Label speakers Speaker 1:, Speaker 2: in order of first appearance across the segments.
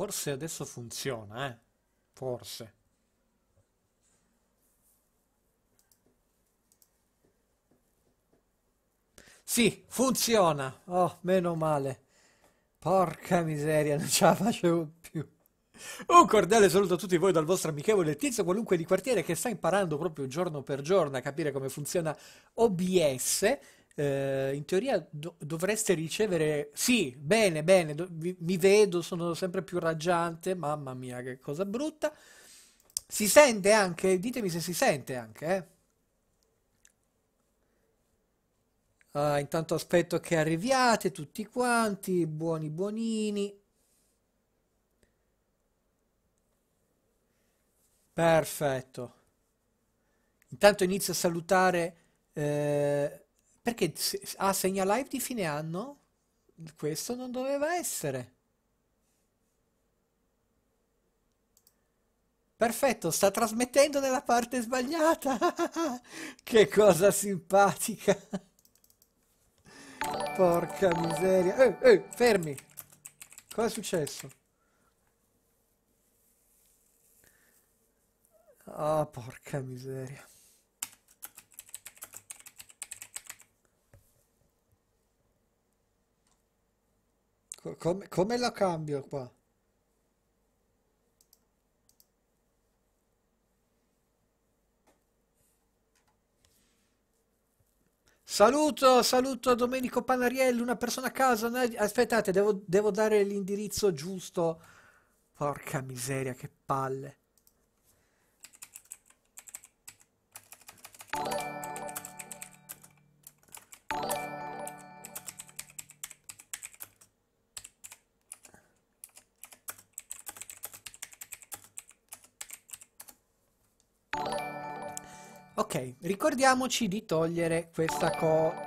Speaker 1: Forse adesso funziona, eh? Forse. Sì, funziona! Oh, meno male. Porca miseria, non ce la facevo più. Un cordiale saluto a tutti voi dal vostro amichevole tizio qualunque di quartiere che sta imparando proprio giorno per giorno a capire come funziona OBS eh, in teoria do- dovreste ricevere, sì, bene, bene, do- vi- mi vedo, sono sempre più raggiante, mamma mia che cosa brutta. Si sente anche, ditemi se si sente anche, eh. Ah, intanto aspetto che arriviate tutti quanti, buoni buonini. Perfetto. Intanto inizio a salutare eh, perché a segna live di fine anno questo non doveva essere. Perfetto, sta trasmettendo nella parte sbagliata. che cosa simpatica. Porca miseria. Eh, eh, fermi. Cosa è successo? oh, porca miseria. Come, come la cambio qua? Saluto, saluto Domenico Panariello, una persona a casa. Aspettate, devo, devo dare l'indirizzo giusto. Porca miseria, che palle. Ricordiamoci di togliere questa cosa.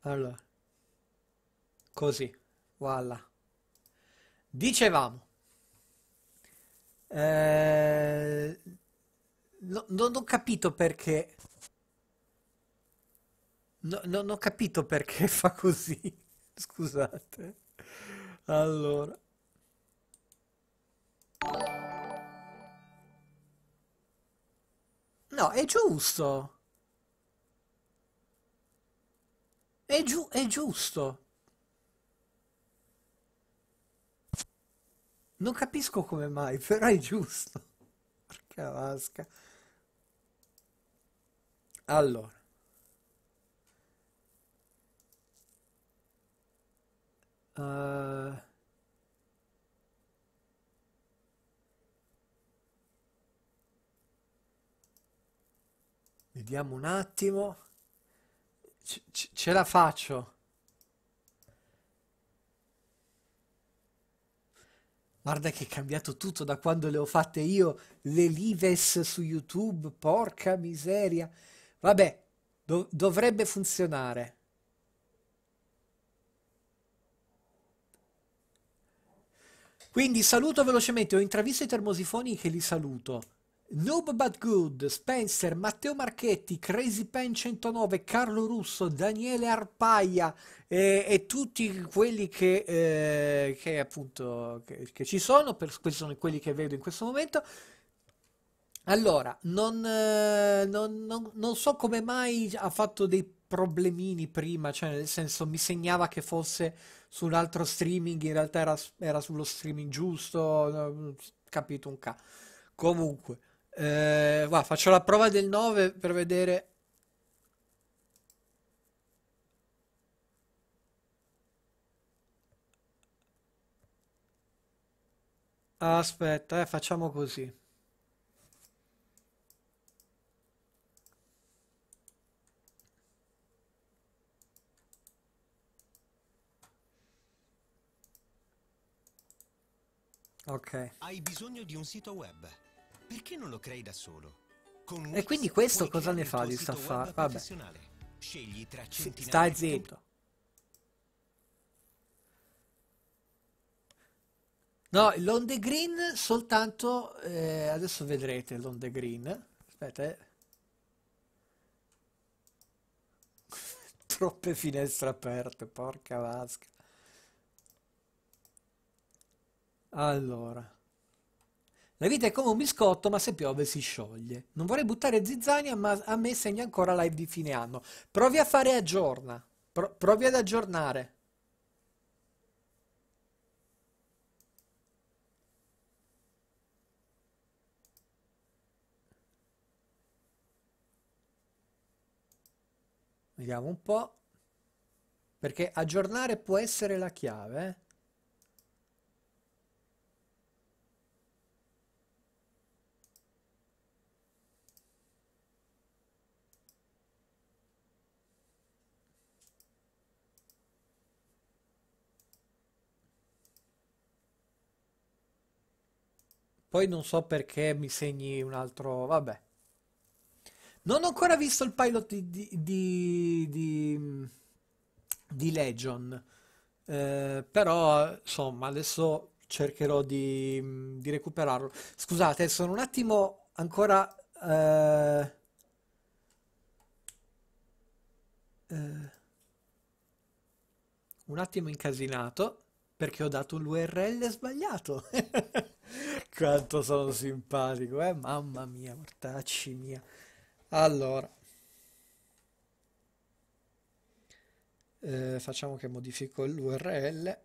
Speaker 1: Allora. Così. Voilà. Dicevamo. Eh, no, non ho capito perché. No, non ho capito perché fa così. Scusate. Allora. No, è giusto. È, giu è giusto. Non capisco come mai, però è giusto. Porca vasca. Allora. Uh... Vediamo un attimo. ce la faccio. Guarda che è cambiato tutto da quando le ho fatte io, le lives su YouTube, porca miseria. Vabbè, do dovrebbe funzionare. Quindi saluto velocemente, ho intravisto i termosifoni che li saluto. Noob But Good, Spencer, Matteo Marchetti, Crazy Pen 109, Carlo Russo, Daniele Arpaia e, eh, e tutti quelli che, eh, che appunto che, che ci sono, per, questi sono quelli che vedo in questo momento. Allora, non, eh, non, non, non so come mai ha fatto dei problemini prima, cioè nel senso mi segnava che fosse su un altro streaming, in realtà era, era sullo streaming giusto, capito un ca. Comunque. Eh, va, faccio la prova del 9 per vedere. Aspetta, eh, facciamo così. Ok. Hai bisogno di un sito web. Perché non lo crei da solo? Con e quindi questo cosa ne fa di sta affare? Vabbè. Scegli tra Stai zitto. No, l'onde green soltanto... Eh, adesso vedrete l'onde green. Aspetta, eh. Troppe finestre aperte, porca vasca. Allora. La vita è come un biscotto, ma se piove si scioglie. Non vorrei buttare zizzania, ma a me segna ancora live di fine anno. Provi a fare aggiorna. Pro provi ad aggiornare. Vediamo un po'. Perché aggiornare può essere la chiave. eh? Poi non so perché mi segni un altro... Vabbè. Non ho ancora visto il pilot di... di, di, di, di Legion. Eh, però, insomma, adesso cercherò di, di, recuperarlo. Scusate, sono un attimo ancora... Eh, eh, un attimo incasinato perché ho dato l'URL sbagliato. Quanto sono simpatico, eh? Mamma mia, mortacci mia. Allora, eh, facciamo che modifico l'URL.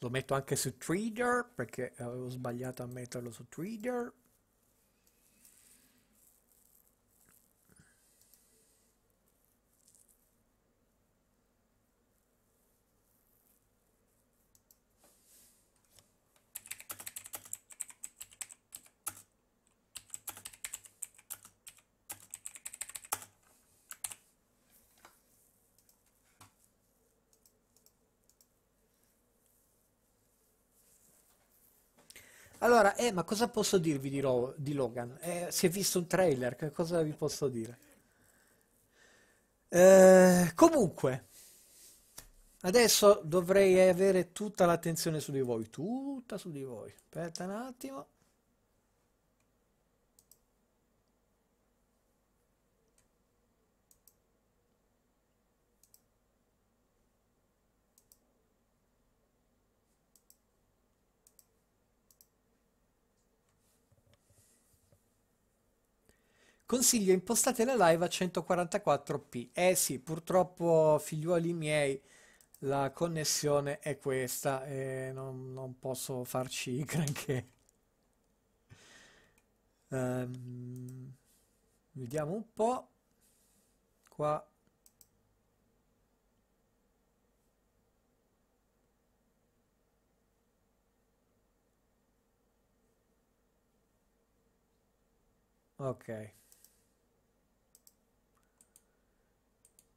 Speaker 1: lo metto anche su Trader perché avevo sbagliato a metterlo su Trader Allora, eh, ma cosa posso dirvi di, Ro- di Logan? Eh, si è visto un trailer, che cosa vi posso dire? Eh, comunque, adesso dovrei avere tutta l'attenzione su di voi, tutta su di voi. Aspetta un attimo. Consiglio impostate la live a 144p. Eh sì, purtroppo figliuoli miei la connessione è questa e non, non posso farci granché. Um, vediamo un po'. Qua. Ok.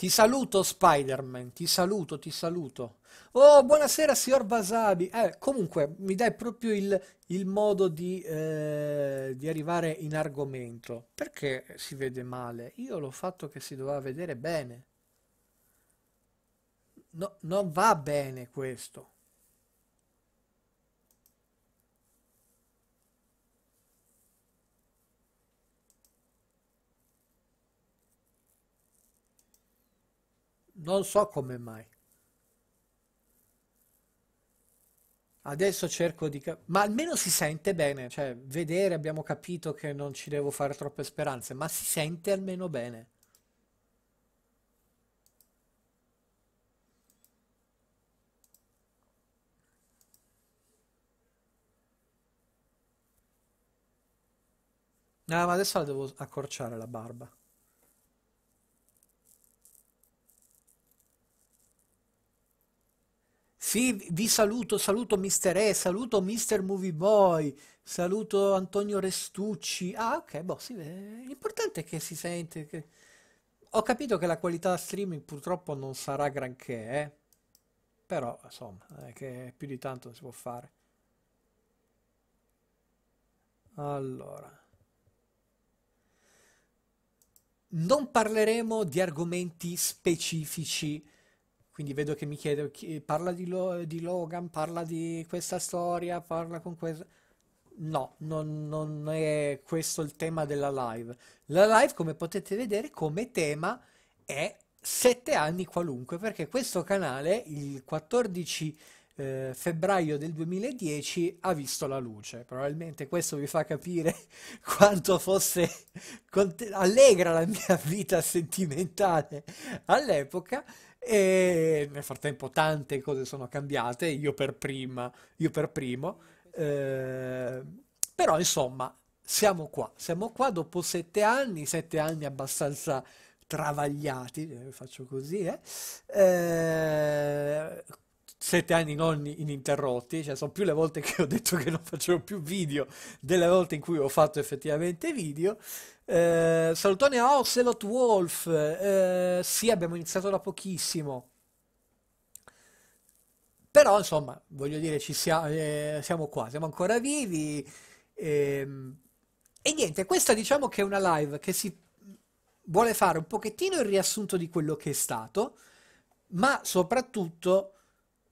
Speaker 1: Ti saluto Spider-Man, ti saluto, ti saluto. Oh, buonasera signor Basabi. Eh, comunque, mi dai proprio il, il modo di, eh, di, arrivare in argomento. Perché si vede male? Io l'ho fatto che si doveva vedere bene. No, non va bene questo. Non so come mai. Adesso cerco di capire, ma almeno si sente bene, cioè vedere, abbiamo capito che non ci devo fare troppe speranze, ma si sente almeno bene. No, ah, ma adesso la devo accorciare la barba. Sì, vi saluto, saluto Mister E, saluto Mister Movie Boy, saluto Antonio Restucci. Ah, ok, boh, sì, l'importante è che si sente. Che... Ho capito che la qualità streaming purtroppo non sarà granché, eh? però insomma, è che più di tanto si può fare. Allora. Non parleremo di argomenti specifici quindi vedo che mi chiede, chi, parla di, Lo, di, Logan, parla di questa storia, parla con questa... No, non, non è questo il tema della live. La live, come potete vedere, come tema è sette anni qualunque, perché questo canale, il 14 eh, febbraio del 2010 ha visto la luce. Probabilmente questo vi fa capire quanto fosse allegra la mia vita sentimentale all'epoca. E nel frattempo tante cose sono cambiate, io per prima, io per primo. Eh, però insomma, siamo qua, siamo qua dopo sette anni, sette anni abbastanza travagliati, eh, faccio così, eh? Eh, sette anni non ininterrotti, cioè sono più le volte che ho detto che non facevo più video delle volte in cui ho fatto effettivamente video. Eh, salutone a Ocelot Wolf. Eh, sì, abbiamo iniziato da pochissimo. Però, insomma, voglio dire, ci siamo, eh, siamo qua, siamo ancora vivi. Ehm, e niente, questa diciamo che è una live che si vuole fare un pochettino il riassunto di quello che è stato, ma soprattutto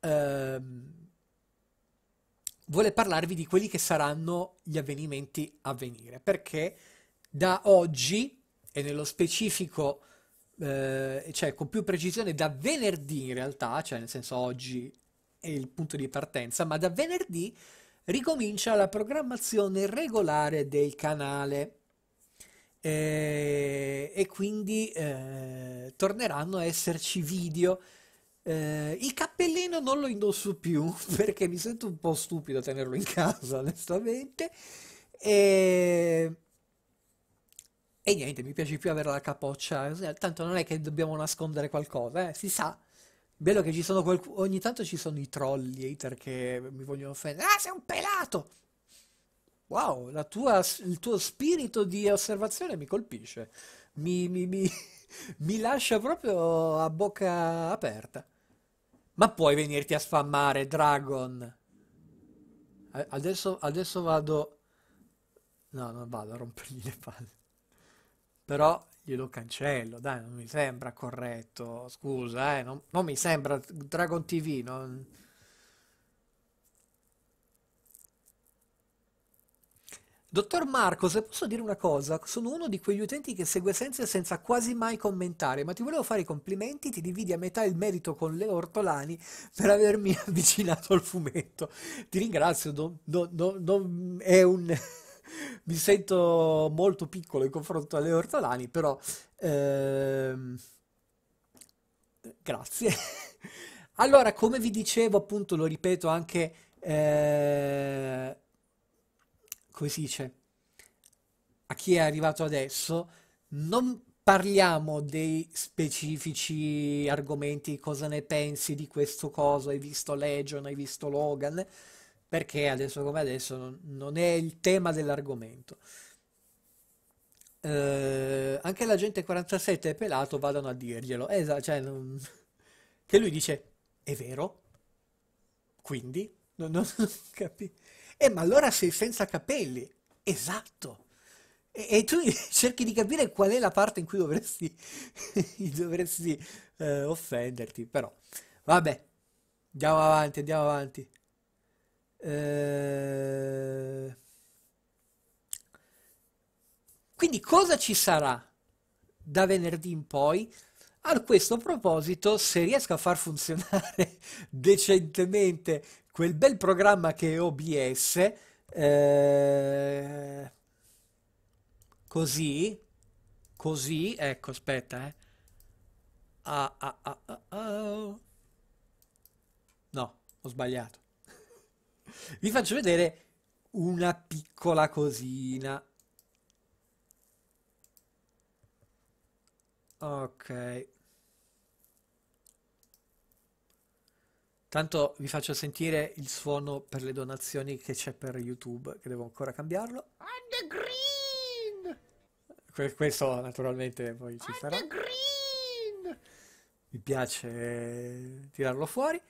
Speaker 1: ehm, vuole parlarvi di quelli che saranno gli avvenimenti a venire, perché da oggi e nello specifico, eh, cioè con più precisione da venerdì in realtà, cioè nel senso oggi è il punto di partenza, ma da venerdì ricomincia la programmazione regolare del canale. Eh, e quindi eh, torneranno a esserci video. Eh, il cappellino non lo indosso più perché mi sento un po' stupido a tenerlo in casa, onestamente. E eh, e niente, mi piace più avere la capoccia, eh, tanto non è che dobbiamo nascondere qualcosa, eh? si sa. Bello che ci sono qualcuno, ogni tanto ci sono i trolli, hater che mi vogliono offendere. Ah, sei un pelato! Wow, tua, il tuo spirito di osservazione mi colpisce, mi, mi, mi, mi lascia proprio a bocca aperta. Ma puoi venirti a sfammare, Dragon? Adesso, adesso vado... No, non vado a rompergli le palle però glielo cancello, dai, non mi sembra corretto, scusa, eh, non, non mi sembra Dragon TV, non... Dottor Marco, se posso dire una cosa, sono uno di quegli utenti che segue senza senza quasi mai commentare, ma ti volevo fare i complimenti, ti dividi a metà il merito con Leo Ortolani per avermi avvicinato al fumetto. Ti ringrazio, non, non, non è un mi sento molto piccolo in confronto alle ortolani, però ehm, grazie. allora, come vi dicevo, appunto, lo ripeto anche, eh, come si dice, a chi è arrivato adesso, non parliamo dei specifici argomenti, cosa ne pensi di questo coso, hai visto Legion, hai visto Logan, perché adesso come adesso non è il tema dell'argomento. Eh, anche la gente 47 è pelato, vadano a dirglielo. Esa, eh, cioè, non... Che lui dice, è vero? Quindi? Non, non, non capisco. Eh, ma allora sei senza capelli. Esatto. E, e, tu cerchi di capire qual è la parte in cui dovresti, dovresti eh, offenderti, però. Vabbè, andiamo avanti, andiamo avanti. Eh, quindi cosa ci sarà da venerdì in poi? A questo proposito, se riesco a far funzionare decentemente quel bel programma che è OBS, eh, così, così, ecco, aspetta, eh. Ah, ah, ah, ah, oh. No, ho sbagliato. Vi faccio vedere una piccola cosina. Ok. Tanto vi faccio sentire il suono per le donazioni che c'è per YouTube, che devo ancora cambiarlo. On the green! Que questo naturalmente poi ci On sarà. Mi piace tirarlo fuori.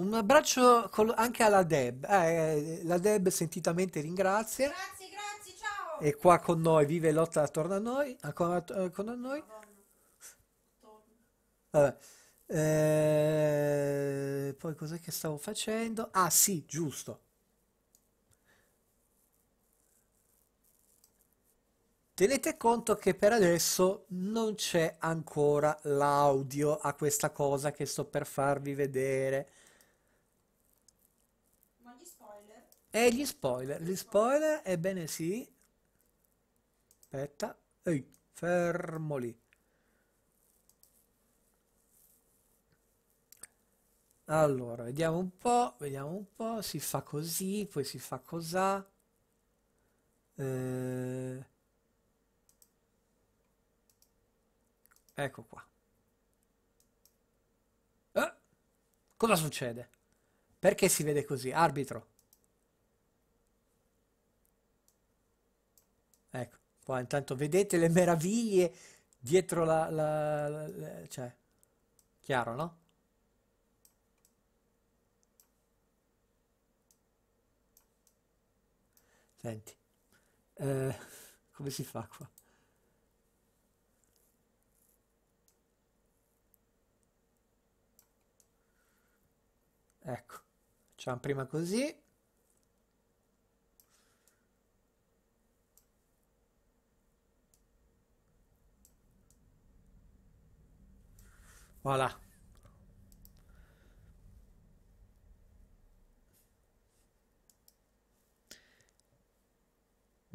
Speaker 1: Un abbraccio anche alla Deb. Eh, eh, la Deb sentitamente ringrazia. Grazie, grazie, ciao. È qua con noi, vive e lotta attorno a noi. Ancora attorno eh, a noi. Vabbè. Eh, poi cos'è che stavo facendo? Ah sì, giusto. Tenete conto che per adesso non c'è ancora l'audio a questa cosa che sto per farvi vedere. E gli spoiler, gli spoiler, ebbene sì. Aspetta, ehi, fermo lì. Allora, vediamo un po', vediamo un po', si fa così, poi si fa cos'ha. Eh... Ecco qua. Eh? Cosa succede? Perché si vede così? Arbitro. qua intanto vedete le meraviglie dietro la, la, la, la cioè chiaro no? Senti, eh, come si fa qua? Ecco, facciamo prima così. Voilà.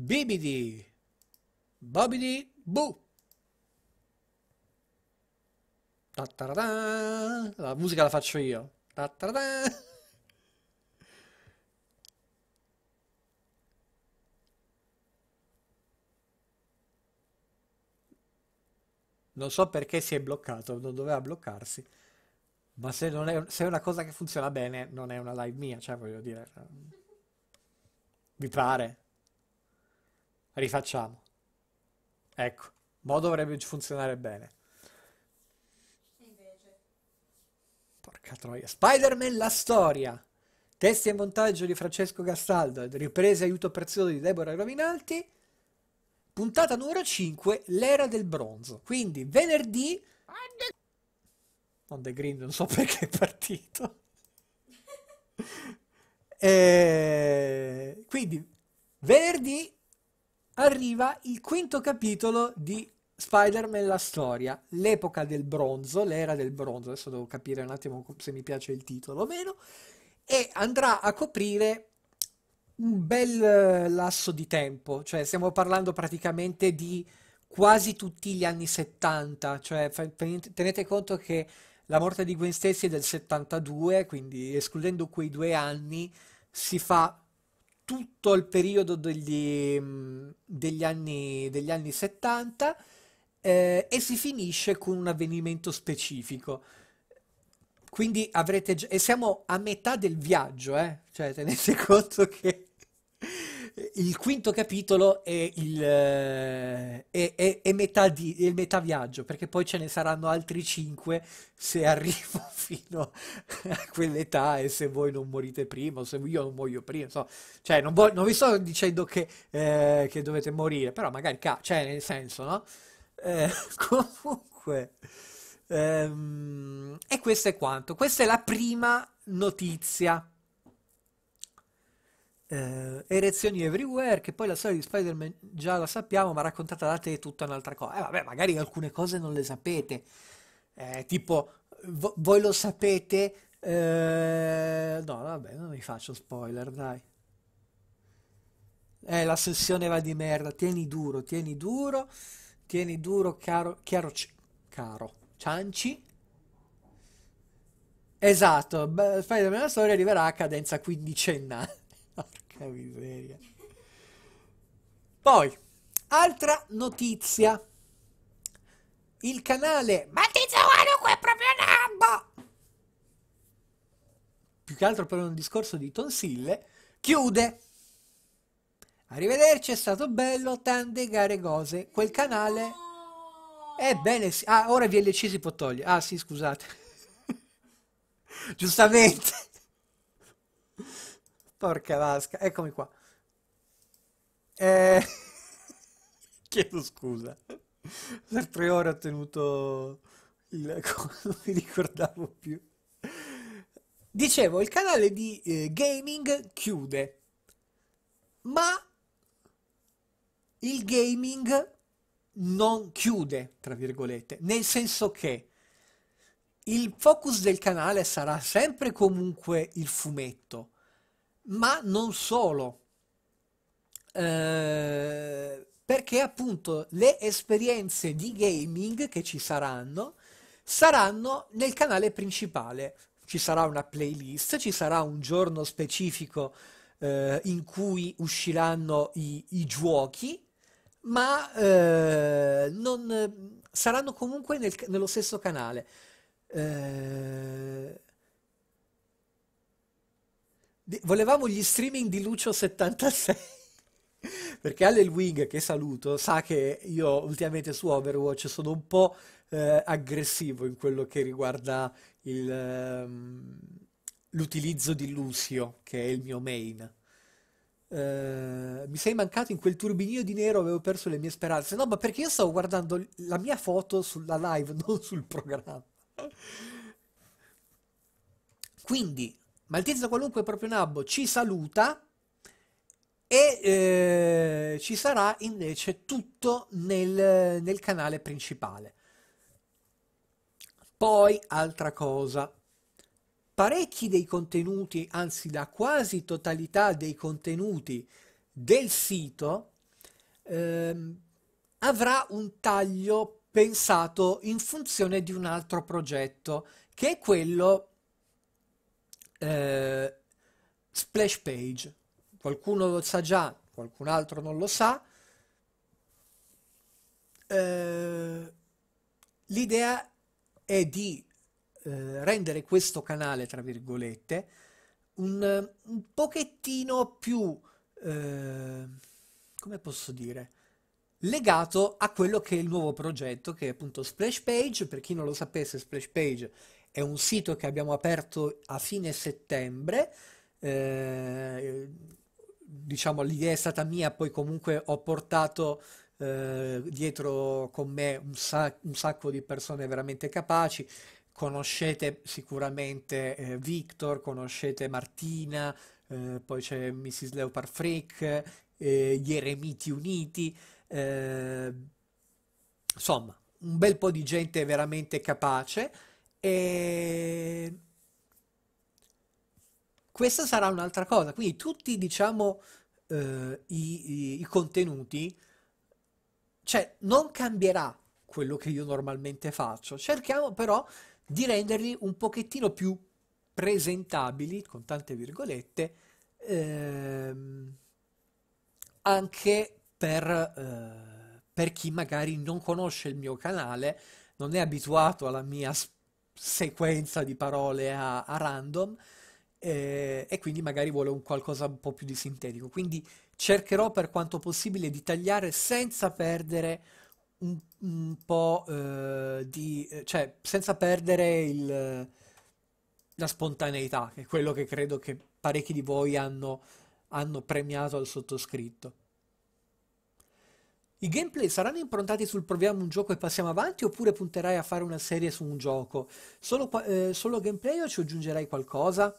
Speaker 1: Bibidi. Bobidi. Boo. La musica la faccio io. Ta -ta Non so perché si è bloccato, non doveva bloccarsi. Ma se, è, se è, una cosa che funziona bene, non è una live mia, cioè voglio dire. Ehm, Vi pare? Rifacciamo. Ecco, mo dovrebbe funzionare bene. Invece. Porca troia. Spider-Man la storia. Testi e montaggio di Francesco Gastaldo, riprese aiuto prezioso di Deborah Rovinalti puntata numero 5, l'era del bronzo. Quindi venerdì... On The Green, non so perché è partito. e... Eh, quindi venerdì arriva il quinto capitolo di Spider-Man la storia, l'epoca del bronzo, l'era del bronzo, adesso devo capire un attimo se mi piace il titolo o meno, e andrà a coprire un bel eh, lasso di tempo, cioè stiamo parlando praticamente di quasi tutti gli anni 70, cioè tenete conto che la morte di Gwen Stacy è del 72, quindi escludendo quei due anni si fa tutto il periodo degli, mm, degli, anni, degli anni 70 eh, e si finisce con un avvenimento specifico. Quindi avrete già... E siamo a metà del viaggio, eh? Cioè, tenete conto che il quinto capitolo è il, eh, è, è, è metà di, è il metà viaggio, perché poi ce ne saranno altri cinque se arrivo fino a quell'età e se voi non morite prima, o se io non muoio prima, so. cioè non, vo- non vi sto dicendo che, eh, che, dovete morire, però magari, ca- cioè nel senso, no? Eh, comunque... Ehm, e questo è quanto. Questa è la prima notizia eh, erezioni everywhere, che poi la storia di Spider-Man già la sappiamo, ma raccontata da te è tutta un'altra cosa. Eh vabbè, magari alcune cose non le sapete, eh, tipo vo- voi lo sapete, eh, no vabbè, non mi faccio spoiler, dai. Eh, la sessione va di merda, tieni duro, tieni duro, tieni duro, caro, chiaro, caro, cianci. Esatto, Spider-Man la storia arriverà a cadenza quindicennale. Porca miseria. Poi, altra notizia. Il canale Ma tizio è proprio nabbo! Più che altro per un discorso di tonsille, chiude. Arrivederci, è stato bello, tante gare cose. Quel canale... Ebbene sì. Ah, ora VLC si può togliere. Ah sì, scusate. Giustamente. Porca vasca, eccomi qua. Eh... Chiedo scusa. Per tre ore ho tenuto il... non mi ricordavo più. Dicevo, il canale di eh, gaming chiude, ma il gaming non chiude, tra virgolette, nel senso che il focus del canale sarà sempre comunque il fumetto ma non solo, eh, perché appunto le esperienze di gaming che ci saranno saranno nel canale principale. Ci sarà una playlist, ci sarà un giorno specifico eh, in cui usciranno i, i giochi, ma eh, non, saranno comunque nel, nello stesso canale. Eh, Volevamo gli streaming di Lucio76. Perché Allelwing, che saluto, sa che io ultimamente su Overwatch sono un po' eh, aggressivo in quello che riguarda il, um, l'utilizzo di Lucio, che è il mio main. Uh, mi sei mancato in quel turbinio di nero, avevo perso le mie speranze. No, ma perché io stavo guardando la mia foto sulla live, non sul programma. Quindi, Maltese qualunque proprio nabbo ci saluta e eh, ci sarà invece tutto nel, nel canale principale. Poi, altra cosa, parecchi dei contenuti, anzi la quasi totalità dei contenuti del sito ehm, avrà un taglio pensato in funzione di un altro progetto, che è quello eh, splash page. Qualcuno lo sa già, qualcun altro non lo sa. Eh, l'idea è di eh, rendere questo canale, tra virgolette, un, un pochettino più, eh, come posso dire, legato a quello che è il nuovo progetto, che è appunto Splash Page. Per chi non lo sapesse, Splash Page è un sito che abbiamo aperto a fine settembre. Eh, diciamo l'idea è stata mia, poi comunque ho portato eh, dietro con me un, sac- un, sacco di persone veramente capaci. Conoscete sicuramente eh, Victor, conoscete Martina, eh, poi c'è Mrs. Leopard Freak, eh, gli Eremiti Uniti, eh, insomma un bel po' di gente veramente capace e questa sarà un'altra cosa. Quindi tutti, diciamo, eh, i, i, i, contenuti, cioè, non cambierà quello che io normalmente faccio. Cerchiamo però di renderli un pochettino più presentabili, con tante virgolette, ehm, anche per, eh, per chi magari non conosce il mio canale, non è abituato alla mia spazio sequenza di parole a, a random eh, e quindi magari vuole un qualcosa un po' più di sintetico. Quindi cercherò per quanto possibile di tagliare senza perdere un, un po' eh, di... Eh, cioè senza perdere il, la spontaneità, che è quello che credo che parecchi di voi hanno, hanno premiato al sottoscritto. I gameplay saranno improntati sul proviamo un gioco e passiamo avanti oppure punterai a fare una serie su un gioco? Solo, eh, solo gameplay o ci aggiungerai qualcosa?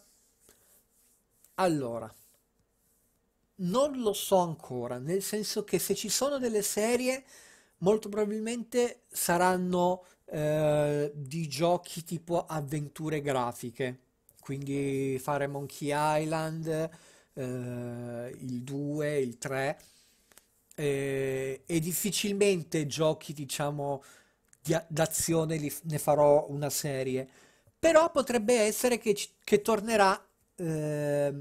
Speaker 1: Allora, non lo so ancora, nel senso che se ci sono delle serie molto probabilmente saranno eh, di giochi tipo avventure grafiche, quindi fare Monkey Island, eh, il 2, il 3 eh, e difficilmente giochi, diciamo, di, d'azione li, ne farò una serie. Però potrebbe essere che, che tornerà... Eh,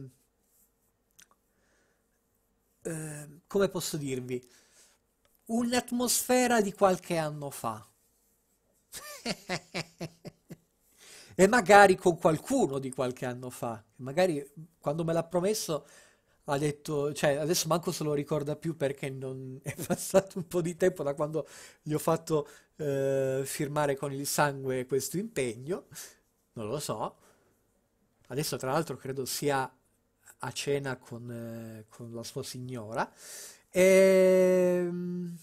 Speaker 1: eh, come posso dirvi? Un'atmosfera di qualche anno fa. e magari con qualcuno di qualche anno fa. Magari quando me l'ha promesso ha detto, cioè adesso manco se lo ricorda più perché non è passato un po' di tempo da quando gli ho fatto eh, firmare con il sangue questo impegno, non lo so. Adesso tra l'altro credo sia a cena con, eh, con la sua signora. E, ehm,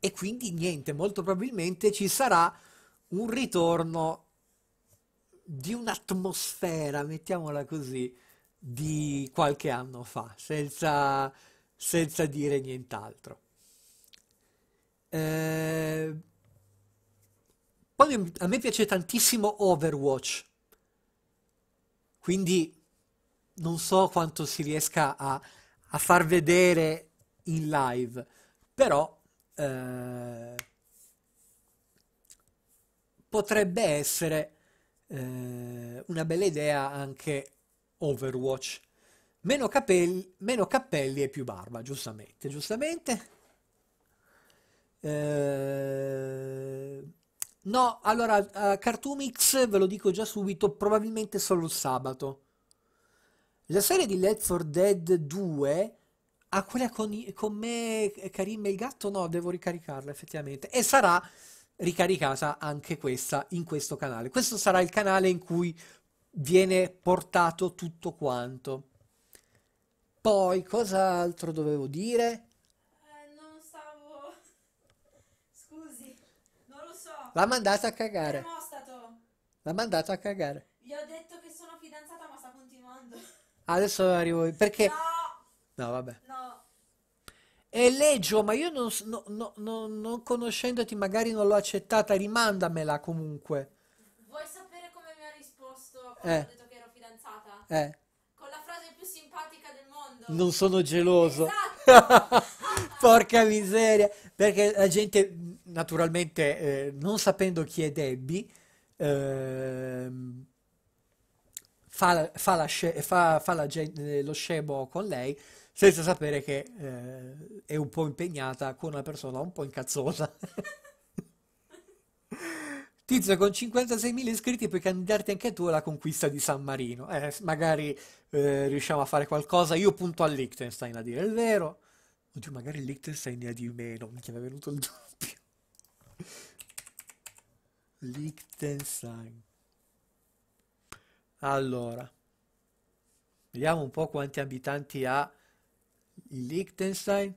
Speaker 1: e quindi niente, molto probabilmente ci sarà un ritorno di un'atmosfera, mettiamola così di qualche anno fa, senza, senza dire nient'altro. Eh, poi a me piace tantissimo Overwatch, quindi non so quanto si riesca a, a far vedere in live, però eh, potrebbe essere eh, una bella idea anche Overwatch. Meno capelli, meno cappelli e più barba, giustamente, giustamente. Eh... No, allora, uh, eh, Cartoomix, ve lo dico già subito, probabilmente solo il sabato. La serie di Let's for Dead 2, a quella con, con me, Karim e il gatto, no, devo ricaricarla effettivamente. E sarà ricaricata anche questa in questo canale. Questo sarà il canale in cui viene portato tutto quanto. Poi, cos'altro dovevo dire? Eh, non stavo... Scusi, non lo so. L'ha mandata a cagare. Eh, L'ha mandato a cagare. Gli ho detto che sono fidanzata, ma sta continuando. Adesso arrivo perché... No! No, vabbè. No. E Leggio, ma io non, no, no, no, non conoscendoti magari non l'ho accettata, rimandamela comunque. Eh. che ero fidanzata. Eh. Con la frase più simpatica del mondo. Non sono geloso. Esatto. Porca miseria. Perché la gente, naturalmente, eh, non sapendo chi è Debbie, ehm, fa, fa, la, fa, fa la, eh, lo scemo con lei senza sapere che eh, è un po' impegnata con una persona un po' incazzosa. Tizio, con 56.000 iscritti puoi candidarti anche tu alla conquista di San Marino. Eh, magari eh, riusciamo a fare qualcosa. Io punto a Liechtenstein a dire il vero. Oddio, magari Liechtenstein ne ha di meno. Mi è venuto il doppio. Liechtenstein. Allora, vediamo un po' quanti abitanti ha il Liechtenstein.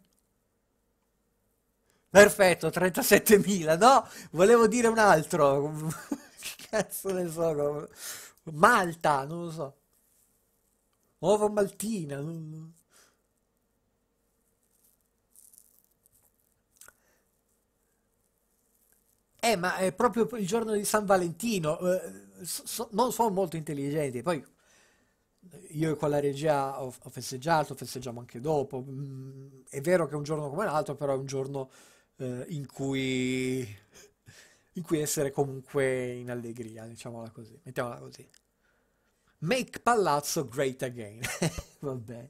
Speaker 1: Perfetto, 37.000, no? Volevo dire un altro. che cazzo ne so? Malta, non lo so. Nuova Maltina. Non... Eh, ma è proprio il giorno di San Valentino. Eh, so, non sono molto intelligenti. Poi io e con la regia ho, festeggiato, festeggiamo anche dopo. Mm, è vero che è un giorno come l'altro, però è un giorno eh, in, cui, in cui essere comunque in allegria, diciamola così, mettiamola così. Make Palazzo great again. Vabbè.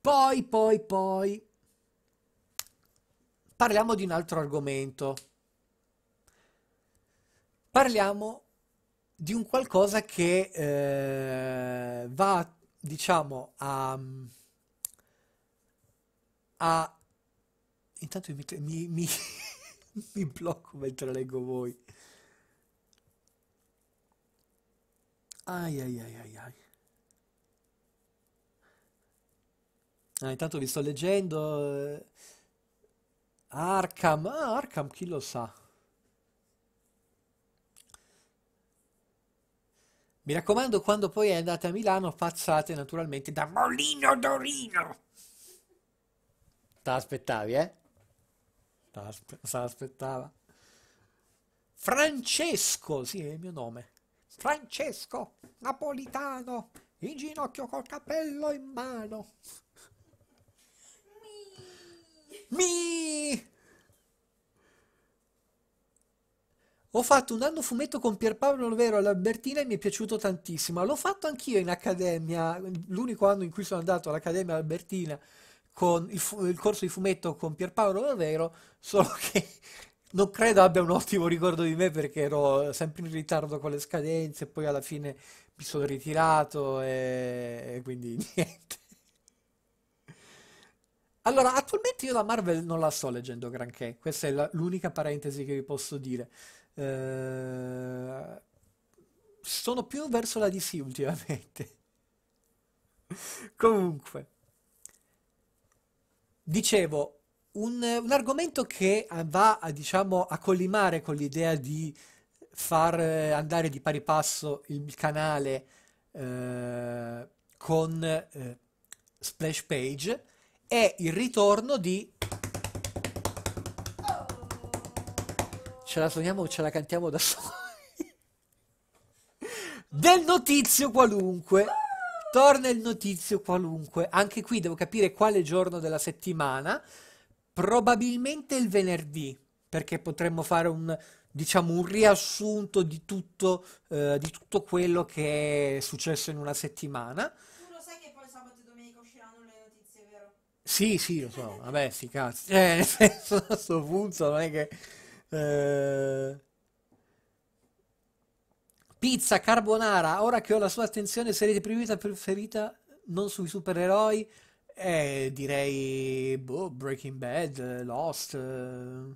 Speaker 1: Poi, poi, poi parliamo di un altro argomento. Parliamo di un qualcosa che eh, va, diciamo, a, a Intanto mi, mi, mi, mi blocco mentre leggo voi. Ai ai ai ai ai. Ah, intanto vi sto leggendo. Eh, Arkham, ah, Arkham, chi lo sa? Mi raccomando, quando poi andate a Milano, passate naturalmente da Molino Dorino. T'aspettavi, eh? se l'aspettava. Francesco, sì, è il mio nome. Francesco, napolitano, in ginocchio col cappello in mano. Mi! Ho fatto un anno fumetto con Pierpaolo Olvero all'Albertina e mi è piaciuto tantissimo. L'ho fatto anch'io in accademia, l'unico anno in cui sono andato all'accademia Albertina con il, fu- il corso di fumetto con Pierpaolo Davvero, solo che non credo abbia un ottimo ricordo di me perché ero sempre in ritardo con le scadenze, poi alla fine mi sono ritirato e, e quindi niente. Allora, attualmente io la Marvel non la sto leggendo granché, questa è la- l'unica parentesi che vi posso dire. Eh, sono più verso la DC ultimamente. Comunque. Dicevo, un, un, argomento che eh, va a, diciamo, a collimare con l'idea di far eh, andare di pari passo il canale eh, con eh, splash page è il ritorno di ce la suoniamo o ce la cantiamo da soli del notizio qualunque Torna il notizio qualunque. Anche qui devo capire quale giorno della settimana. Probabilmente il venerdì, perché potremmo fare un, diciamo, un riassunto di tutto, eh, di tutto quello che è successo in una settimana. Sì, sì, lo so, vabbè, sti cazzo, Eh, nel senso, a sto punto non è che... Eh... Pizza, carbonara, ora che ho la sua attenzione serie preferita, preferita non sui supereroi, eh, direi boh, Breaking Bad, Lost. Eh.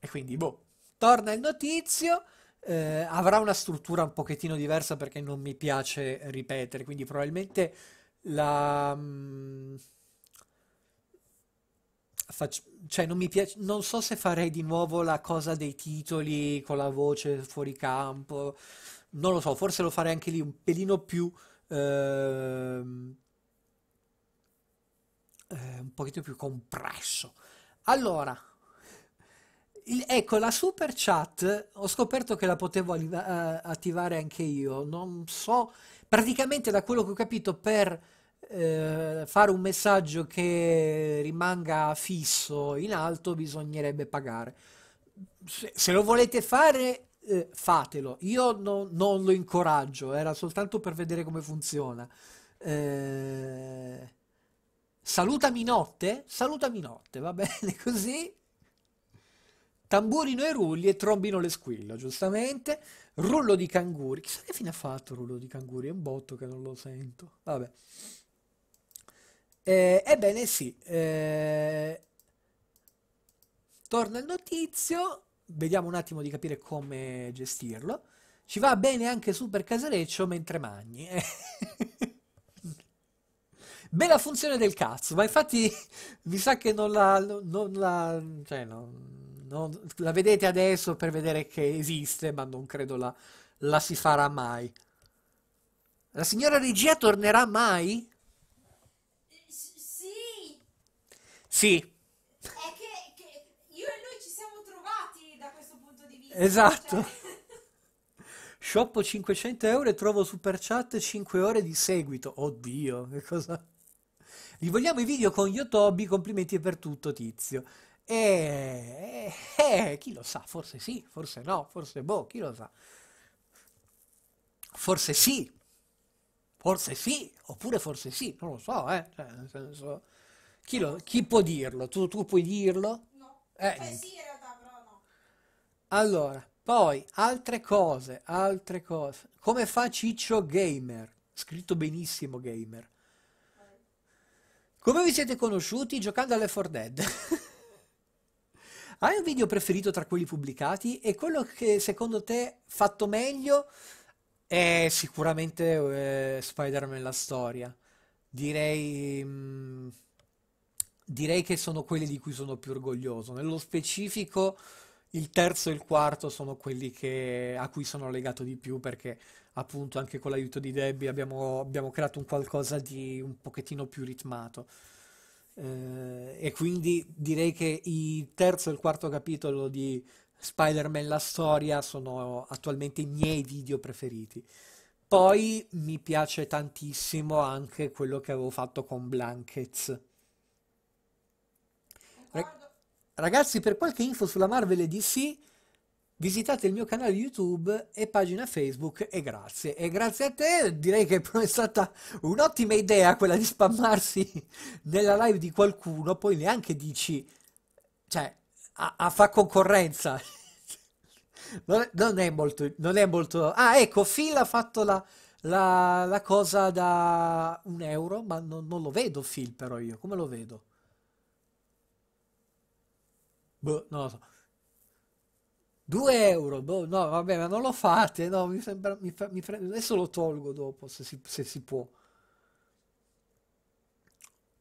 Speaker 1: E quindi, boh, torna il notizio. Eh, avrà una struttura un pochettino diversa perché non mi piace ripetere, quindi probabilmente la... Mh, mm, Faccio, cioè non mi piace, non so se farei di nuovo la cosa dei titoli con la voce fuori campo, non lo so, forse lo farei anche lì un pelino più, ehm, eh, un pochino più compresso. Allora, il, ecco la super chat, ho scoperto che la potevo eh, attivare anche io, non so, praticamente da quello che ho capito per eh, fare un messaggio che rimanga fisso in alto bisognerebbe pagare. Se, se lo volete fare, eh, fatelo. Io no, non lo incoraggio, era soltanto per vedere come funziona. Eh, salutami notte? Salutami notte, va bene così. Tamburino e rulli e trombino le squillo, giustamente. Rullo di canguri. Chissà che fine ha fatto il Rullo di canguri, è un botto che non lo sento. Vabbè. Eh, ebbene sì, eh, torna il notizio, vediamo un attimo di capire come gestirlo. Ci va bene anche Super Casereccio mentre magni. Eh. Bella funzione del cazzo, ma infatti mi sa che non la... Non la cioè non, non, la vedete adesso per vedere che esiste, ma non credo la, la si farà mai. La signora regia tornerà mai? Sì. È che, che, io e lui ci siamo trovati da questo punto di vista. Esatto. Cioè... Shoppo 500 euro e trovo super chat 5 ore di seguito. Oddio, che cosa... vogliamo i video con Yotobi, complimenti per tutto tizio. E... Eh, e eh, eh, chi lo sa, forse sì, forse no, forse boh, chi lo sa. Forse sì, forse sì, oppure forse sì, non lo so, eh, cioè, nel senso... Chi, lo, chi può dirlo? Tu, tu, puoi dirlo? No. Eh, cioè, sì, in realtà, però no. Allora, poi altre cose, altre cose. Come fa Ciccio Gamer? Scritto benissimo Gamer. Come vi siete conosciuti giocando alle 4 Dead? Hai un video preferito tra quelli pubblicati e quello che secondo te fatto meglio è sicuramente eh, Spider-Man la storia. Direi mh, mm, direi che sono quelli di cui sono più orgoglioso. Nello specifico, il terzo e il quarto sono quelli che, a cui sono legato di più perché appunto anche con l'aiuto di Debbie abbiamo, abbiamo creato un qualcosa di un pochettino più ritmato. Eh, e quindi direi che il terzo e il quarto capitolo di Spider-Man la storia sono attualmente i miei video preferiti. Poi mi piace tantissimo anche quello che avevo fatto con Blankets Ragazzi, per qualche info sulla Marvel e DC, visitate il mio canale YouTube e pagina Facebook e grazie. E grazie a te, direi che è stata un'ottima idea quella di spammarsi nella live di qualcuno, poi neanche dici, cioè, a, a fa concorrenza. Non, è molto, non è molto... Ah, ecco, Phil ha fatto la... La, la, cosa da un euro, ma non, non, lo vedo Phil però io, come lo vedo? Boh, non lo so. 2 euro, boh, no, vabbè, ma non lo fate, no, mi sembra, mi fa, mi prendo, adesso lo tolgo dopo, se si, se si può.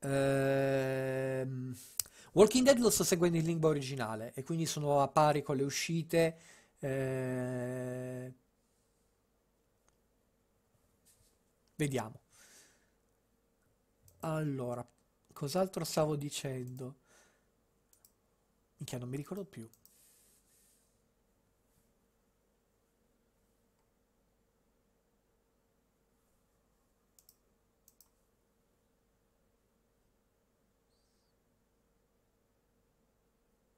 Speaker 1: Ehm, Walking Dead lo sto seguendo in lingua originale, e quindi sono a pari con le uscite. Eh, vediamo. Allora, cos'altro stavo dicendo? Minchia, non mi ricordo più.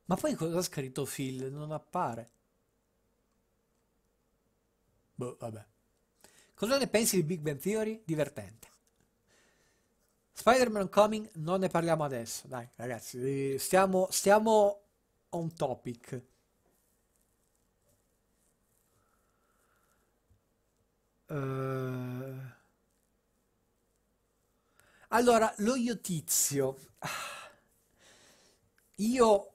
Speaker 1: Ma poi cosa ha scritto Phil? Non appare. Boh, vabbè. Cosa ne pensi di Big Bang Theory? Divertente. Spider-Man Coming non ne parliamo adesso, dai ragazzi, eh, stiamo, stiamo on topic. Uh... Allora, lo io tizio. Ah, io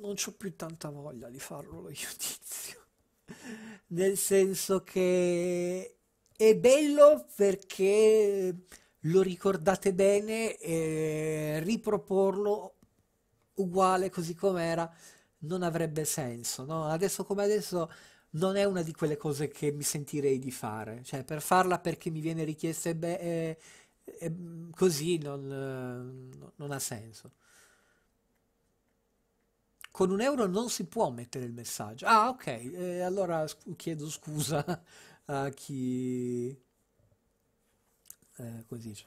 Speaker 1: non ho più tanta voglia di farlo lo io tizio. Nel senso che è bello perché lo ricordate bene e riproporlo uguale così com'era non avrebbe senso, no? Adesso come adesso non è una di quelle cose che mi sentirei di fare, cioè per farla perché mi viene richiesta e beh, è, è, così non, non ha senso. Con un euro non si può mettere il messaggio. Ah, ok, eh, allora scu- chiedo scusa a chi... Eh, come si dice?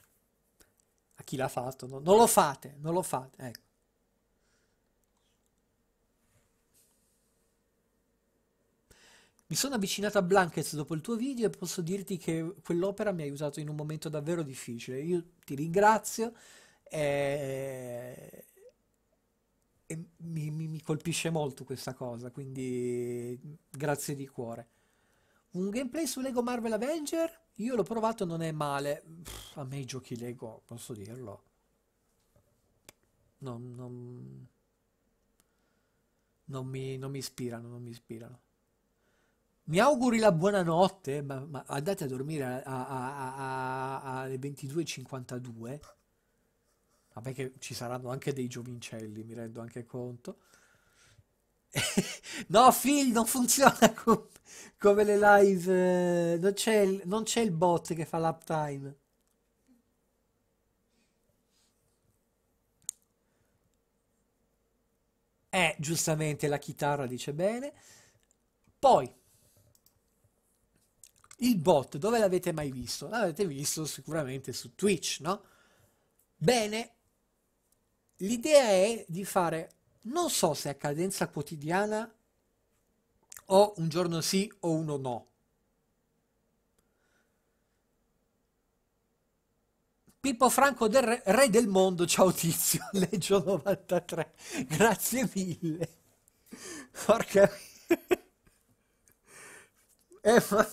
Speaker 1: A chi l'ha fatto. No? Non lo fate, non lo fate, ecco. Mi sono avvicinato a Blankets dopo il tuo video e posso dirti che quell'opera mi ha aiutato in un momento davvero difficile. Io ti ringrazio e, eh, e mi, mi, mi colpisce molto questa cosa, quindi grazie di cuore. Un gameplay su Lego Marvel Avenger? Io l'ho provato, non è male. Pff, a me i giochi Lego, posso dirlo. Non, non, non, mi, non mi ispirano, non mi ispirano mi auguri la buonanotte, ma, ma andate a dormire alle 22.52, vabbè che ci saranno anche dei giovincelli, mi rendo anche conto. no, Phil, non funziona com- come le live, eh, non, c'è il, non c'è il bot che fa l'uptime. Eh, giustamente la chitarra dice bene. Poi il bot dove l'avete mai visto? L'avete visto sicuramente su Twitch, no? Bene, l'idea è di fare, non so se a cadenza quotidiana o un giorno sì o uno no. Pippo Franco del re, re del mondo, ciao tizio, legge 93, grazie mille. Porca... Eh, vabbè.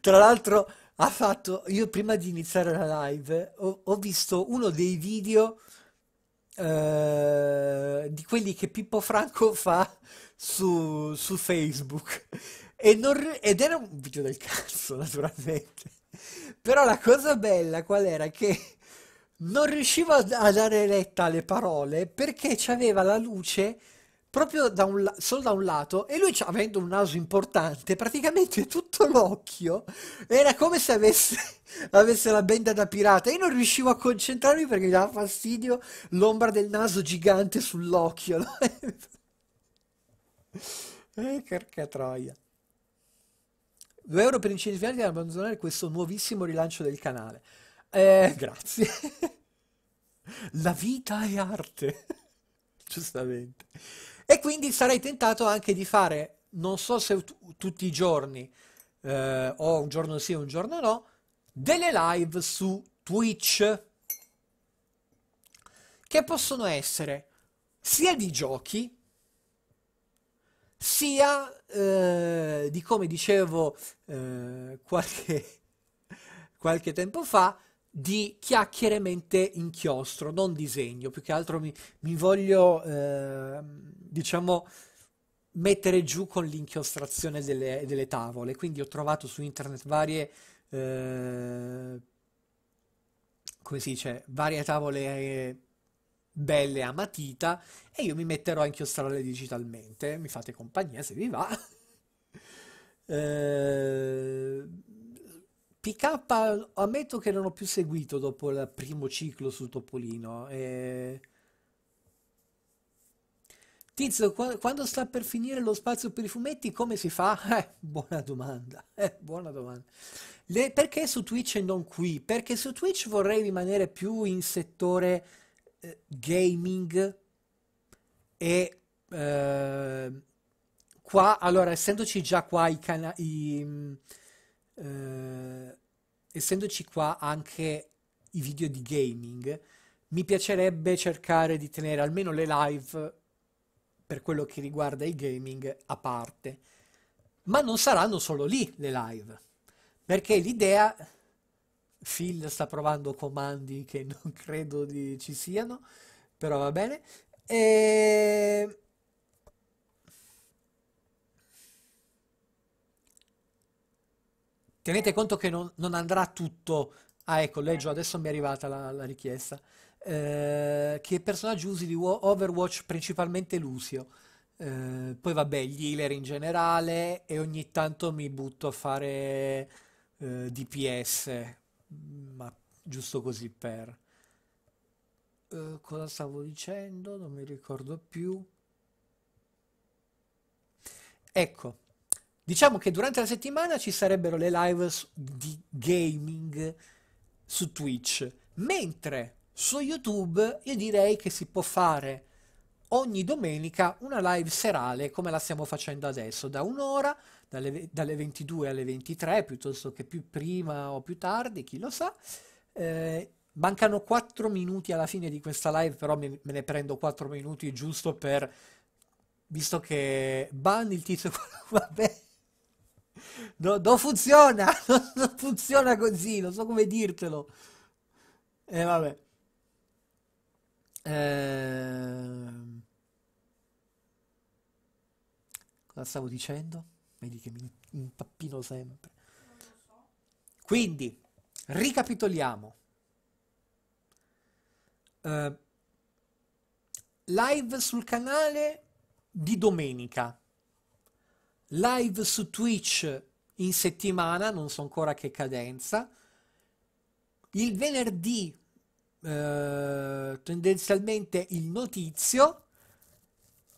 Speaker 1: Tra l'altro ha fatto, io prima di iniziare la live ho, ho visto uno dei video eh, di quelli che Pippo Franco fa su, su Facebook non, ed era un video del cazzo naturalmente. Però la cosa bella qual era? Che non riuscivo a dare letta alle parole perché aveva la luce proprio da un, solo da un lato e lui cioè, avendo un naso importante praticamente tutto l'occhio era come se avesse, avesse la benda da pirata io non riuscivo a concentrarmi perché mi dava fastidio l'ombra del naso gigante sull'occhio no? eh, carca troia 2 euro per incentivarti ad abbandonare questo nuovissimo rilancio del canale eh, grazie la vita è arte giustamente e quindi sarei tentato anche di fare, non so se t- tutti i giorni, eh, o un giorno sì e un giorno no, delle live su Twitch, che possono essere sia di giochi, sia eh, di come dicevo eh, qualche, qualche tempo fa, di chiacchiere mente inchiostro, non disegno, più che altro mi, mi voglio, eh, diciamo, mettere giù con l'inchiostrazione delle, delle, tavole, quindi ho trovato su internet varie, eh, come si dice, varie tavole eh, belle a matita e io mi metterò a inchiostrarle digitalmente, mi fate compagnia se vi va. eh, PK ammetto che non ho più seguito dopo il primo ciclo su Topolino. E... Tizio, quando sta per finire lo spazio per i fumetti, come si fa? Eh, buona domanda, eh, buona domanda. Le, perché su Twitch e non qui? Perché su Twitch vorrei rimanere più in settore eh, gaming e eh, qua, allora, essendoci già qua i canali eh, essendoci qua anche i video di gaming, mi piacerebbe cercare di tenere almeno le live per quello che riguarda il gaming a parte. Ma non saranno solo lì le live, perché l'idea, Phil sta provando comandi che non credo di, ci siano, però va bene, e ehm, Tenete conto che non, non andrà tutto... Ah ecco, leggo, adesso mi è arrivata la, la richiesta. Eh, che personaggi usi di Overwatch? Principalmente Lucio. Eh, poi vabbè, gli healer in generale e ogni tanto mi butto a fare eh, DPS, ma giusto così per... Eh, cosa stavo dicendo? Non mi ricordo più. Ecco, Diciamo che durante la settimana ci sarebbero le live di gaming su Twitch, mentre su YouTube io direi che si può fare ogni domenica una live serale come la stiamo facendo adesso, da un'ora, dalle, dalle 22 alle 23, piuttosto che più prima o più tardi, chi lo sa. Eh, mancano 4 minuti alla fine di questa live, però me, me ne prendo 4 minuti giusto per... visto che ban il tizio, va bene non funziona, non funziona così, non so come dirtelo. E eh, vabbè. Eh... Cosa stavo dicendo? Vedi che mi impappino sempre. Quindi, ricapitoliamo. Uh, live sul canale di domenica live su Twitch in settimana, non so ancora che cadenza. Il venerdì eh, tendenzialmente il notizio.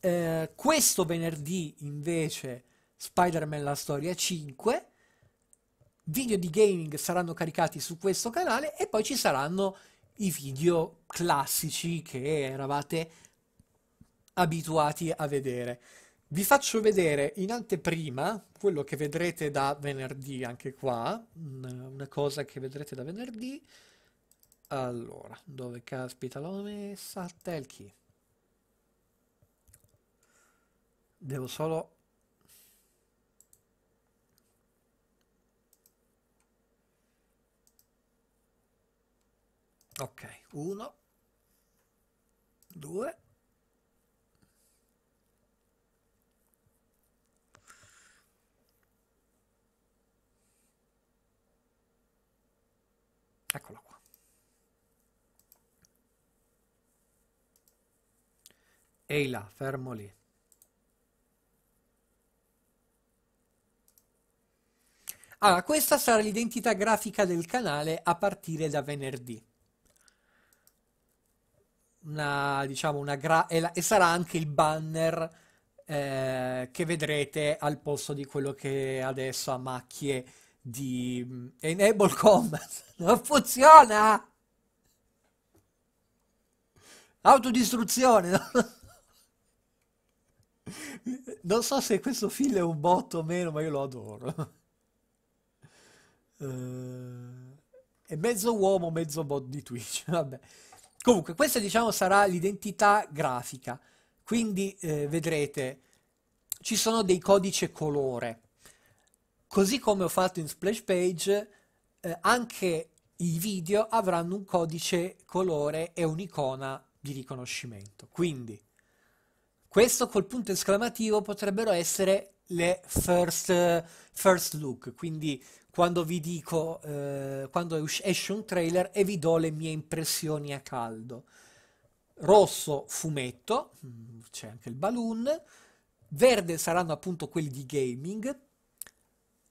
Speaker 1: Eh, questo venerdì invece Spider-Man la storia 5. Video di gaming saranno caricati su questo canale e poi ci saranno i video classici che eravate abituati a vedere. Vi faccio vedere in anteprima quello che vedrete da venerdì, anche qua, una cosa che vedrete da venerdì. Allora, dove caspita l'ho messa? Telchi. Devo solo... Ok, uno, due, Eccola qua. Ehi là, fermo lì. Allora, questa sarà l'identità grafica del canale a partire da venerdì. Una, diciamo, una gra- e, la- e, sarà anche il banner eh, che vedrete al posto di quello che adesso ha macchie di mm, Enable Combat. Non funziona! Autodistruzione! Non so se questo film è un botto o meno, ma io lo adoro. Eh, è mezzo uomo, mezzo bot di Twitch. Vabbè. Comunque, questa diciamo sarà l'identità grafica. Quindi eh, vedrete, ci sono dei codice colore Così come ho fatto in splash page, eh, anche i video avranno un codice colore e un'icona di riconoscimento. Quindi, questo col punto esclamativo potrebbero essere le first, first look, quindi quando vi dico, eh, quando esce un trailer e vi do le mie impressioni a caldo. Rosso fumetto, mm, c'è anche il balloon, verde saranno appunto quelli di gaming,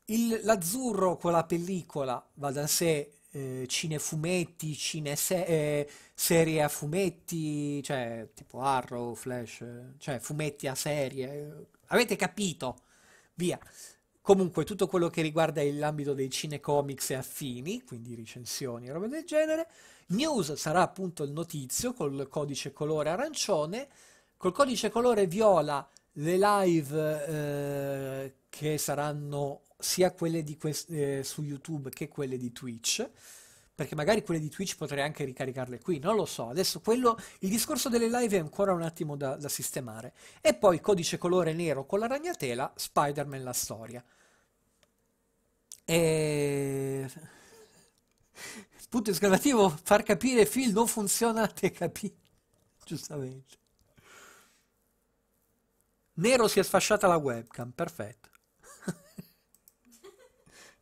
Speaker 1: il, l'azzurro con la pellicola va da sé eh, cinefumetti, cine se- eh, serie a fumetti, cioè tipo Arrow, Flash, cioè fumetti a serie. Avete capito? Via. Comunque tutto quello che riguarda l'ambito dei cinecomics e affini, quindi recensioni e roba del genere. News sarà appunto il notizio col codice colore arancione, col codice colore viola le live eh, che saranno sia quelle eh, su YouTube che quelle di Twitch, perché magari quelle di Twitch potrei anche ricaricarle qui, non lo so. Adesso quello, il discorso delle live è ancora un attimo da, da sistemare. E poi codice colore nero con la ragnatela, Spider-Man la storia. E... Punto esclamativo, far capire Phil non funziona, te capi? Giustamente. Nero si è sfasciata la webcam, perfetto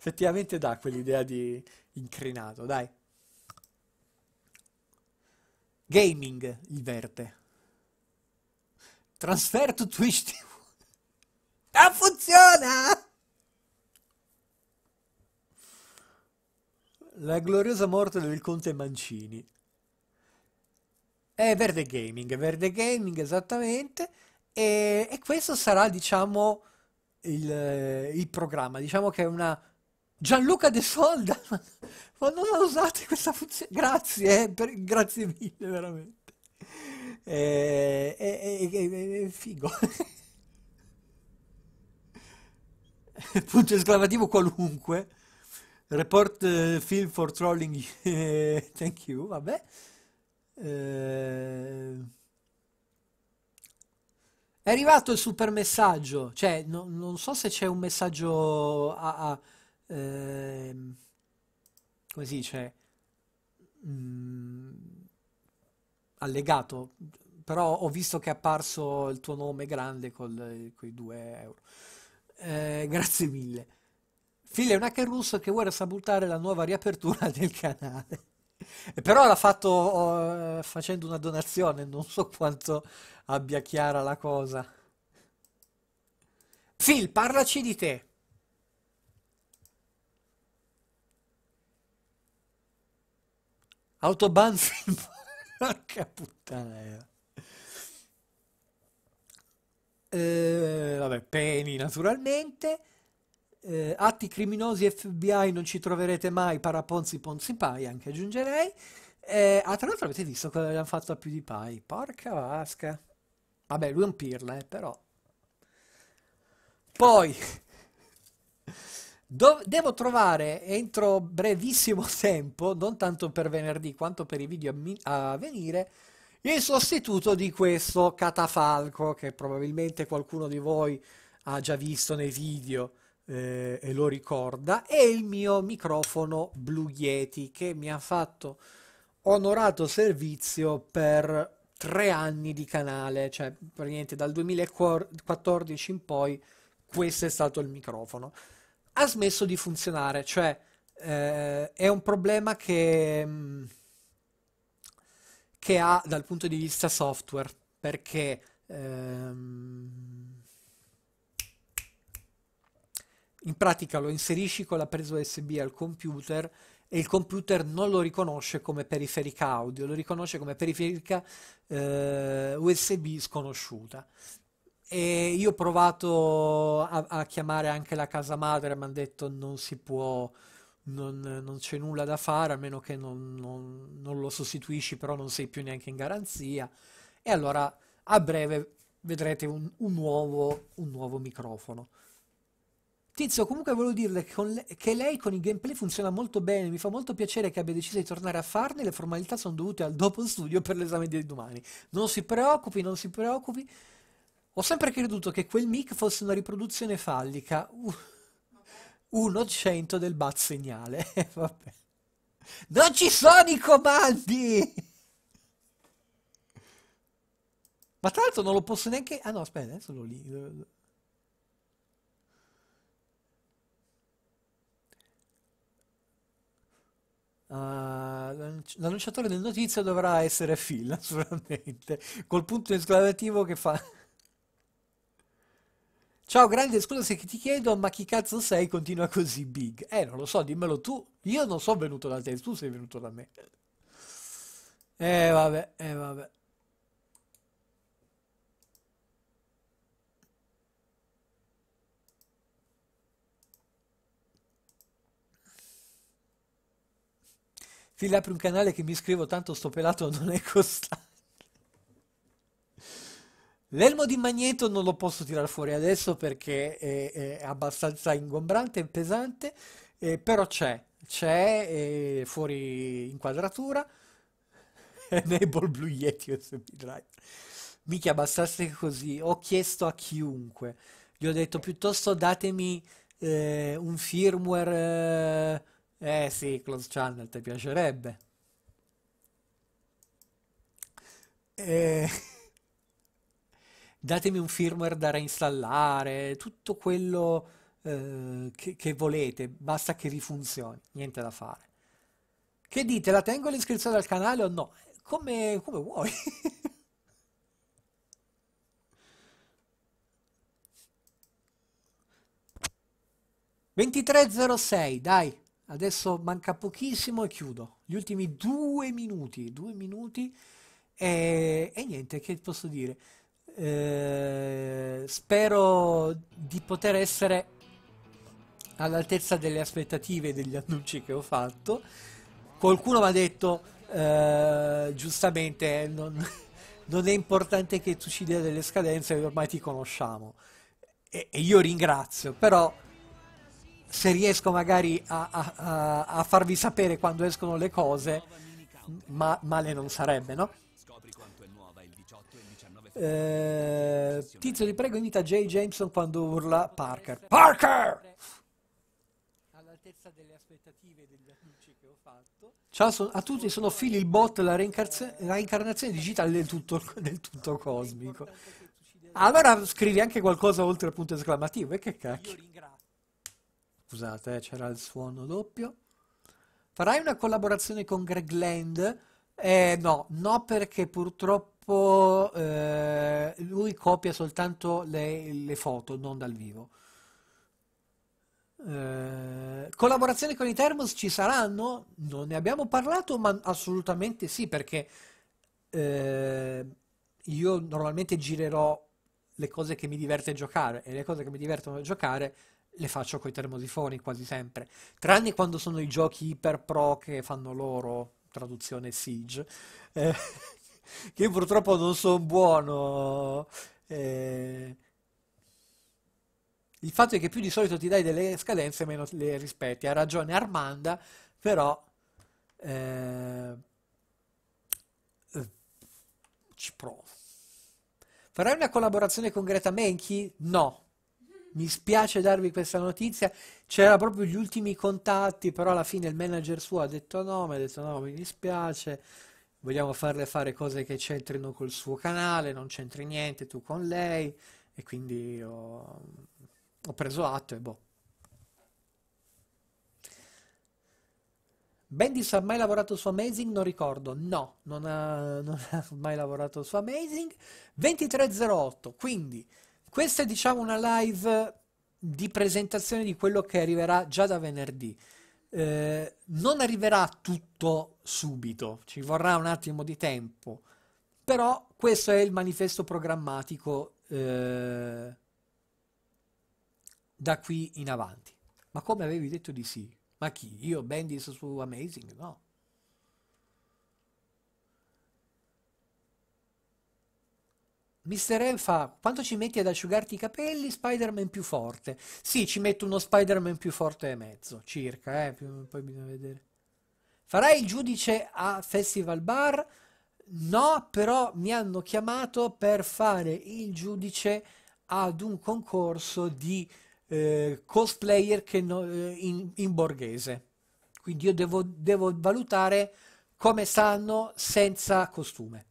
Speaker 1: effettivamente dà quell'idea di incrinato, dai. Gaming, il verde. Transfer to Twitch TV. Non ah, funziona! La gloriosa morte del conte Mancini. È Verde Gaming, Verde Gaming esattamente. E, e questo sarà, diciamo, il, il programma. Diciamo che è una Gianluca De Solda, ma non la usato questa funzione, grazie, eh, per, grazie mille veramente, è, è, è, è figo. Punto esclamativo qualunque, report eh, film for trolling, eh, thank you, vabbè. Eh... È arrivato il super messaggio, cioè no, non so se c'è un messaggio a, a, eh, come si dice, mh, mm, allegato, però ho visto che è apparso il tuo nome grande con i 2 euro. Eh, grazie mille. File è un hacker russo che vuole sabotare la nuova riapertura del canale. Eh, però l'ha fatto oh, facendo una donazione, non so quanto abbia chiara la cosa. Phil, parlaci di te. Autobahn film. Porca puttana era. Eh. eh, vabbè, peni naturalmente. Eh, atti criminosi FBI non ci troverete mai, paraponzi ponzi pai anche aggiungerei. Eh, ah, tra l'altro avete visto cosa abbiamo fatto a più di pai? Porca vasca. Vabbè, lui è un pirla, eh, però. Poi, Do- devo trovare entro brevissimo tempo, non tanto per venerdì quanto per i video a, mi- a venire, il sostituto di questo catafalco che probabilmente qualcuno di voi ha già visto nei video eh, e lo ricorda, e il mio microfono Blue Yeti che mi ha fatto onorato servizio per tre anni di canale, cioè praticamente dal 2014 in poi questo è stato il microfono ha smesso di funzionare, cioè eh, è un problema che, mm, che, ha dal punto di vista software, perché ehm, in pratica lo inserisci con la presa USB al computer e il computer non lo riconosce come periferica audio, lo riconosce come periferica eh, USB sconosciuta. E io ho provato a, a chiamare anche la casa madre, mi hanno detto non si può, non, non, c'è nulla da fare a meno che non, non, non, lo sostituisci, però non sei più neanche in garanzia. E allora a breve vedrete un, un, nuovo, un nuovo, microfono. Tizio, comunque volevo dirle che, le, che lei con i gameplay funziona molto bene, mi fa molto piacere che abbia deciso di tornare a farne, le formalità sono dovute al dopo studio per l'esame di domani. Non si preoccupi, non si preoccupi. Ho sempre creduto che quel mic fosse una riproduzione fallica, 100 del bat segnale. Eh, vabbè. Non ci sono i comandi! Ma tra l'altro non lo posso neanche... Ah no, aspetta, adesso lo lì. Uh, ah, l'annunciatore del notizio dovrà essere Phil, naturalmente, col punto esclamativo che fa... Ciao grande, scusa se ti chiedo, ma chi cazzo sei? Continua così big. Eh, non lo so, dimmelo tu. Io non sono venuto da te, tu sei venuto da me. Eh, vabbè, eh, vabbè. Fili apri un canale che mi iscrivo, tanto sto pelato non è costato. L'elmo di Magneto non lo posso tirare fuori adesso perché è, è abbastanza ingombrante e pesante, eh, però c'è, c'è eh, fuori inquadratura, enable Blue Yeti USB Drive. Mica bastasse così, ho chiesto a chiunque, gli ho detto piuttosto datemi eh, un firmware, eh, eh sì, close channel, ti piacerebbe. Eh datemi un firmware da reinstallare, tutto quello eh, che, che, volete, basta che vi funzioni, niente da fare. Che dite, la tengo l'iscrizione al canale o no? Come, come vuoi. «23.06, dai, adesso manca pochissimo e chiudo. Gli ultimi due minuti, due minuti e, e niente, che posso dire?» Eh, spero di poter essere all'altezza delle aspettative e degli annunci che ho fatto. Qualcuno mi ha detto, eh, giustamente, non, non, è importante che tu ci dia delle scadenze, ormai ti conosciamo. E, e io ringrazio, però se riesco magari a, a, a, farvi sapere quando escono le cose, ma, male non sarebbe, no? Eh, tizio, ti prego, imita Jay Jameson quando urla Parker. Parker! All'altezza delle aspettative degli annunci che ho fatto. Ciao a tutti, sono Phil il bot, la, reincarz- la reincarnazione digitale del tutto, del tutto cosmico. Allora scrivi anche qualcosa oltre al punto esclamativo, e eh, che cacchio. Scusate, eh, c'era il suono doppio. Farai una collaborazione con Greg Land? Eh, no, no perché purtroppo purtroppo eh, lui copia soltanto le, le, foto, non dal vivo. Eh, collaborazioni con i Thermos ci saranno? Non ne abbiamo parlato, ma assolutamente sì, perché eh, io normalmente girerò le cose che mi diverte giocare e le cose che mi divertono giocare le faccio con i termosifoni quasi sempre, tranne quando sono i giochi iper pro che fanno loro, traduzione Siege, eh, che io purtroppo non sono buono. Eh, il fatto è che più di solito ti dai delle scadenze, meno le rispetti. Ha ragione Armanda, però eh, eh ci provo. Farai una collaborazione con Greta Menchi? No. Mi spiace darvi questa notizia, C'erano proprio gli ultimi contatti, però alla fine il manager suo ha detto no, mi ha detto no, mi dispiace, vogliamo farle fare cose che c'entrino col suo canale, non c'entri niente tu con lei, e quindi ho, ho preso atto e boh. Bendis ha mai lavorato su Amazing? Non ricordo, no, non ha, non ha mai lavorato su Amazing. 2308, quindi questa è diciamo una live di presentazione di quello che arriverà già da venerdì eh, non arriverà tutto subito, ci vorrà un attimo di tempo, però questo è il manifesto programmatico eh, da qui in avanti. Ma come avevi detto di sì? Ma chi? Io Bendis su Amazing? No. Mr. M fa, quanto ci metti ad asciugarti i capelli? Spider-Man più forte. Sì, ci metto uno Spider-Man più forte e mezzo, circa, eh? poi bisogna vedere. Farai il giudice a Festival Bar? No, però mi hanno chiamato per fare il giudice ad un concorso di eh, cosplayer no, eh, in, in, borghese. Quindi io devo, devo valutare come stanno senza costume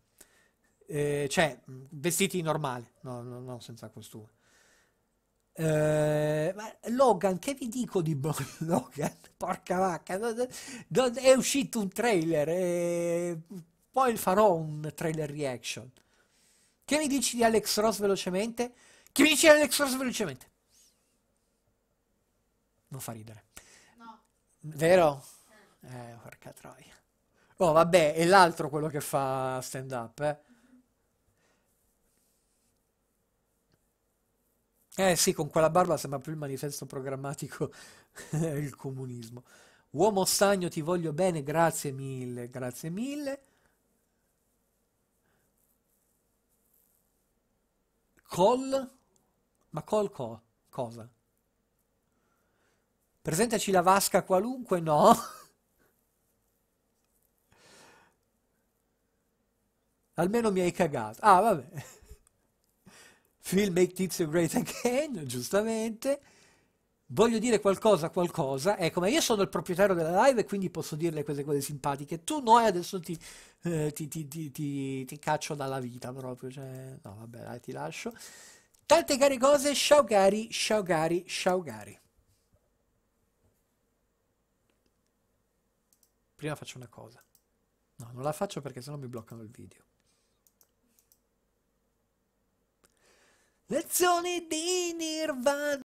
Speaker 1: eh, cioè vestiti normali, no, no, no senza costume. Eh, Logan, che vi dico di Bo- Logan? Porca vacca, è uscito un trailer, e eh, poi farò un trailer reaction. Che mi dici di Alex Ross velocemente? Che mi dici di Alex Ross velocemente? Non fa ridere. No. Vero? Eh, porca troia. Oh, vabbè, è l'altro quello che fa stand up, eh. Eh sì, con quella barba sembra più il manifesto programmatico il comunismo. Uomo stagno, ti voglio bene, grazie mille, grazie mille. Col? Ma col co? Cosa? Presentaci la vasca qualunque? No. Almeno mi hai cagato. Ah, vabbè. Phil Make Tizio Great Again, giustamente. Voglio dire qualcosa, qualcosa. Ecco, ma io sono il proprietario della live e quindi posso dirle queste cose simpatiche. Tu noi adesso ti, eh, ti, ti, ti, caccio dalla vita proprio. Cioè, no, vabbè, dai, ti lascio. Tante care cose, ciao cari, ciao cari, ciao cari. Prima faccio una cosa. No, non la faccio perché sennò mi bloccano il video. Lezioni di Nirvana.